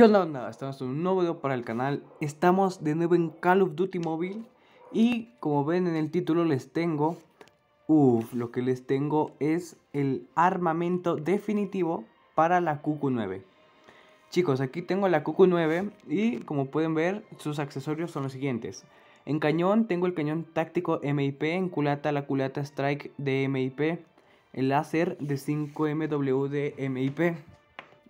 ¿Qué onda, Estamos en un nuevo video para el canal. Estamos de nuevo en Call of Duty Mobile. Y como ven en el título les tengo... Uff, lo que les tengo es el armamento definitivo para la QQ9. Chicos, aquí tengo la QQ9 y como pueden ver sus accesorios son los siguientes. En cañón tengo el cañón táctico MIP, en culata la culata Strike de MIP, el láser de 5MW de MIP.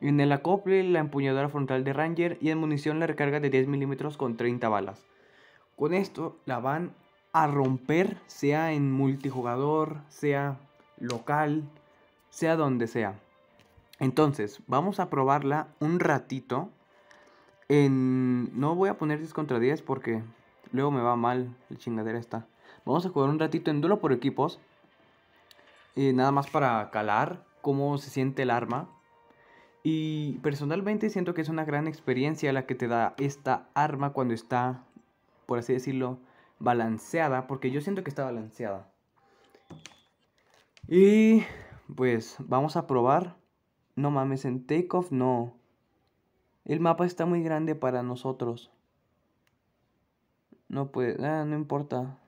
En el acople, la empuñadora frontal de Ranger y en munición la recarga de 10 milímetros con 30 balas. Con esto la van a romper, sea en multijugador, sea local, sea donde sea. Entonces, vamos a probarla un ratito. En... No voy a poner 10 contra 10 porque luego me va mal el chingadera esta. Vamos a jugar un ratito en duelo por equipos. Eh, nada más para calar cómo se siente el arma. Y personalmente siento que es una gran experiencia la que te da esta arma cuando está, por así decirlo, balanceada, porque yo siento que está balanceada. Y pues vamos a probar. No mames, en takeoff no. El mapa está muy grande para nosotros. No puede, ah, no importa.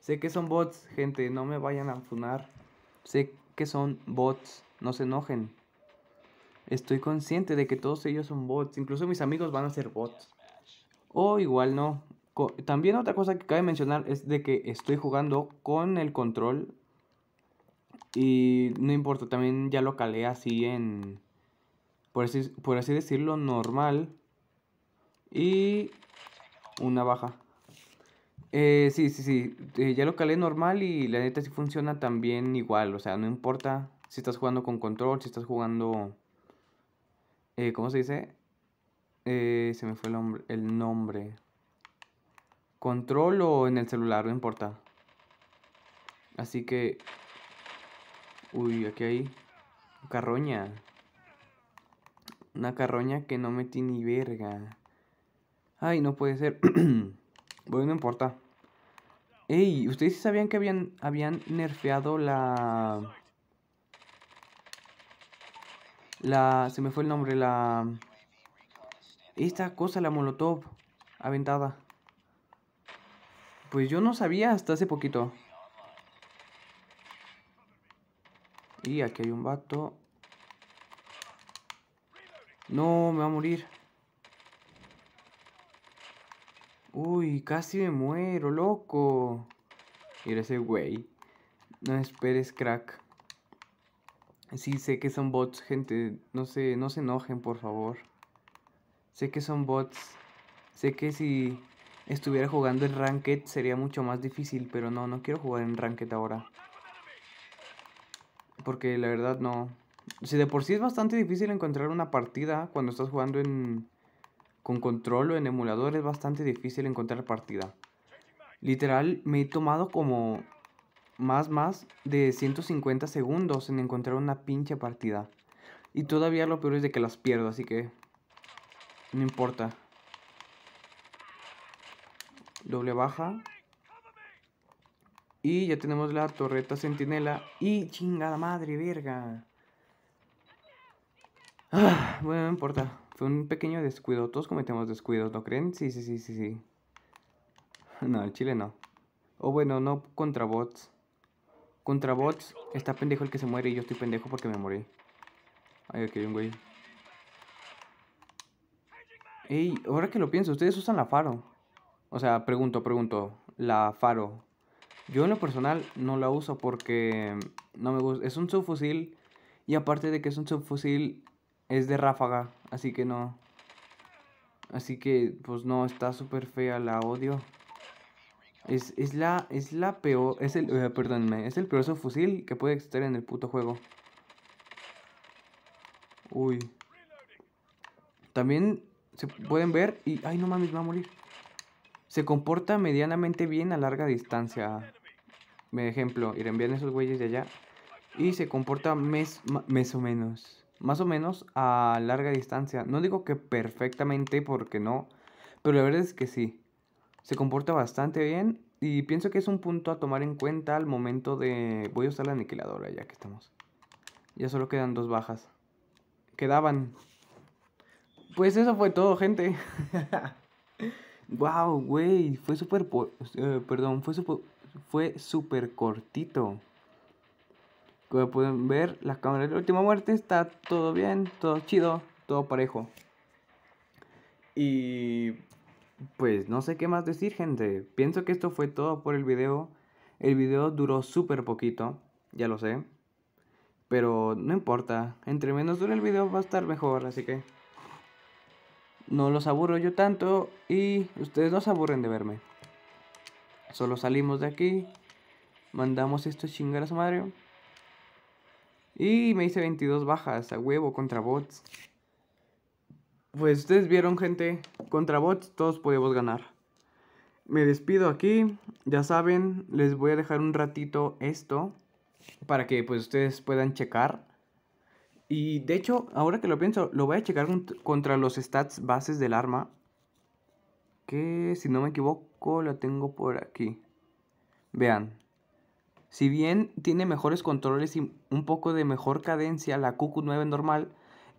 Sé que son bots, gente, no me vayan a funar. Sé que son bots, no se enojen estoy consciente de que todos ellos son bots. Incluso mis amigos van a ser bots. O igual no. También otra cosa que cabe mencionar es de que estoy jugando con el control. Y no importa, también ya lo calé así en... Por así, decirlo, normal. Y una baja. Eh, sí, sí, sí. Eh, ya lo calé normal y la neta sí funciona también igual. O sea, no importa si estás jugando con control, si estás jugando eh, ¿cómo se dice? Eh, se me fue el, el nombre. Control o en el celular, no importa. Así que... Uy, aquí hay... Carroña. Una carroña que no metí ni verga. Ay, no puede ser. bueno, no importa. Ey, ¿ustedes sabían que habían, habían nerfeado la... La... Se me fue el nombre, la... Esta cosa, la molotov aventada. Pues yo no sabía hasta hace poquito. Y aquí hay un vato. No, me va a morir. Uy, casi me muero, loco. Mira ese güey. No esperes, crack. Sí, sé que son bots, gente. No se, no se enojen, por favor. Sé que son bots. Sé que si estuviera jugando en Ranked sería mucho más difícil, pero no, no quiero jugar en Ranked ahora. Porque la verdad no. Si de por sí es bastante difícil encontrar una partida cuando estás jugando en con control o en emulador, es bastante difícil encontrar partida. Literal, me he tomado como más, más de 150 segundos en encontrar una pinche partida. Y todavía lo peor es de que las pierdo, así que no importa. Doble baja. Y ya tenemos la torreta sentinela. Y chingada madre, verga. Ah, bueno, no importa. Fue un pequeño descuido. Todos cometemos descuidos, ¿no creen? Sí, sí, sí, sí, sí. No, el chile no. O bueno, no contra bots. Contra bots. Está pendejo el que se muere y yo estoy pendejo porque me morí. Ay, aquí hay un güey. Ey, ahora que lo pienso, ustedes usan la faro. O sea, pregunto, pregunto. La faro. Yo en lo personal no la uso porque no me gusta. Es un subfusil. Y aparte de que es un subfusil, es de ráfaga. Así que no. Así que, pues no, está súper fea, la odio. Es, la, es la peor, es el, eh, perdón es el peor fusil que puede existir en el puto juego. Uy. También se pueden ver y, ay no mames, va a morir. Se comporta medianamente bien a larga distancia. Me ejemplo, ir enviar esos güeyes de allá. Y se comporta mes, mes o menos. Más o menos a larga distancia. No digo que perfectamente porque no. Pero la verdad es que sí se comporta bastante bien y pienso que es un punto a tomar en cuenta al momento de... Voy a usar la aniquiladora ya que estamos. Ya solo quedan dos bajas. Quedaban. Pues eso fue todo, gente. wow, güey. Fue súper... Eh, perdón, fue súper... Fue súper cortito. Como pueden ver, las cámaras de la última muerte está todo bien, todo chido, todo parejo. Y pues no sé qué más decir, gente. Pienso que esto fue todo por el video. El video duró súper poquito, ya lo sé. Pero no importa, entre menos dure el video va a estar mejor, así que no los aburro yo tanto y ustedes no se aburren de verme. Solo salimos de aquí, mandamos estos a Mario. Y me hice 22 bajas a huevo contra bots pues ustedes vieron gente, contra bots todos podemos ganar. Me despido aquí, ya saben, les voy a dejar un ratito esto para que pues ustedes puedan checar. Y de hecho, ahora que lo pienso, lo voy a checar contra los stats bases del arma. Que si no me equivoco, la tengo por aquí. Vean. Si bien tiene mejores controles y un poco de mejor cadencia la QQ9 normal,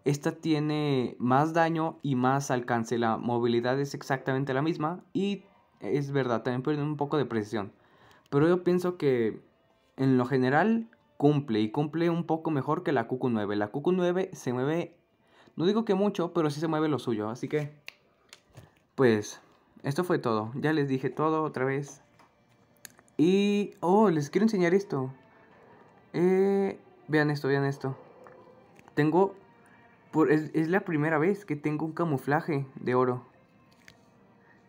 esta tiene más daño y más alcance. La movilidad es exactamente la misma. Y es verdad, también pierde un poco de precisión. Pero yo pienso que en lo general cumple. Y cumple un poco mejor que la QQ9. La QQ9 se mueve. No digo que mucho, pero sí se mueve lo suyo. Así que. Pues. Esto fue todo. Ya les dije todo otra vez. Y. Oh, les quiero enseñar esto. Eh, vean esto, vean esto. Tengo es, es la primera vez que tengo un camuflaje de oro.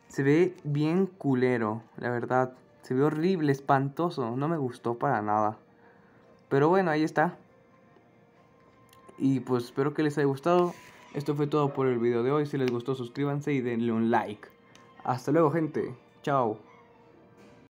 Se ve bien culero, la verdad. Se ve horrible, espantoso. No me gustó para nada. Pero bueno, ahí está. Y pues espero que les haya gustado. Esto fue todo por el video de hoy. Si les gustó, suscríbanse y denle un like. Hasta luego, gente. Chao.